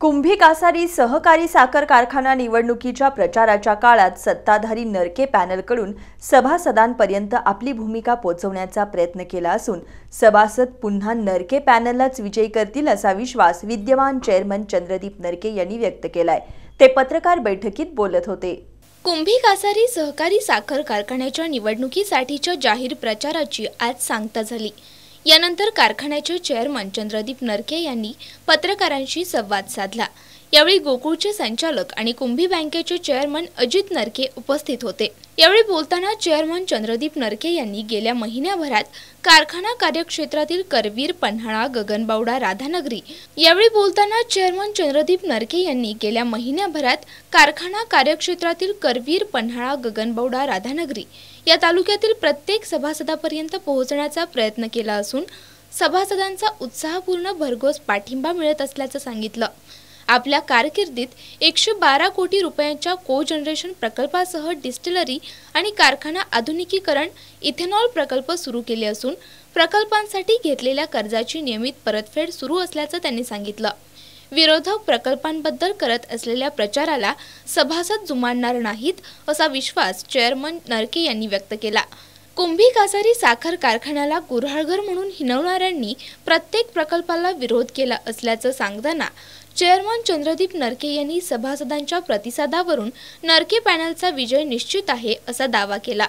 कुंभी कासारी सहकारी साखर कारखाना निवडणुकीच्या प्रचाराच्या काळात सत्ताधारी नरके पॅनलकडून सभासदांपर्यंत आपली भूमिका पोचवण्याचा प्रयत्न केला असून सभासद पुन्हा नरके पॅनललाच विजयी करतील असा विश्वास विद्यमान चेअरमन चंद्रदीप नरके यांनी व्यक्त केलाय ते पत्रकार बैठकीत बोलत होते कुंभी कासारी सहकारी साखर कारखान्याच्या निवडणुकीसाठीच्या जाहीर प्रचाराची आज सांगता झाली यानंतर कारखान्याचे चेअरमन चंद्रदीप नरके यांनी पत्रकारांशी संवाद साधला यावेळी गोकुळचे संचालक आणि कुंभी बँकेचे चेअरमन अजित नरके उपस्थित होते यावेळी बोलताना चेअरमन चंद्रदीप नरके यांनी गेल्या महिन्याभरात कारखाना कार्यक्षेत्रातील करवीर पन्हाळा गगनबावडा राधानगरी यावेळी बोलताना चेअरमन चंद्रदीप नरके यांनी गेल्या महिन्याभरात कारखाना कार्यक्षेत्रातील करवीर पन्हाळा गगनबावडा राधानगरी या तालुक्यातील प्रत्येक सभासदापर्यंत पोहोचण्याचा प्रयत्न केला असून सभासदांचा उत्साहपूर्ण भरघोस पाठिंबा मिळत असल्याचं सांगितलं आपल्या कारकिर्दीत एकशे बारा कोटी रुपयांच्या को जनरेशन प्रकल्पासह डिस्टिलरी आणि कारखाना आधुनिकीकरण इथेनॉल प्रकल्प सुरू केले असून प्रकल्पांसाठी घेतलेल्या कर्जाची नियमित परतफेड सुरू असल्याचं त्यांनी सांगितलं विरोधक प्रकल्पांबद्दल करत असलेल्या प्रचाराला सभासद जुमानणार नाहीत असा विश्वास चेअरमन नरके यांनी व्यक्त केला कुंभी कासारी साखर कारखान्याला गुऱ्हाळघर म्हणून हिनवणाऱ्यांनी प्रत्येक प्रकल्पाला विरोध केला असल्याचं सांगताना चेअरमन चंद्रदीप नरके यांनी सभासदांच्या प्रतिसादावरून नरके पॅनलचा विजय निश्चित आहे असा दावा केला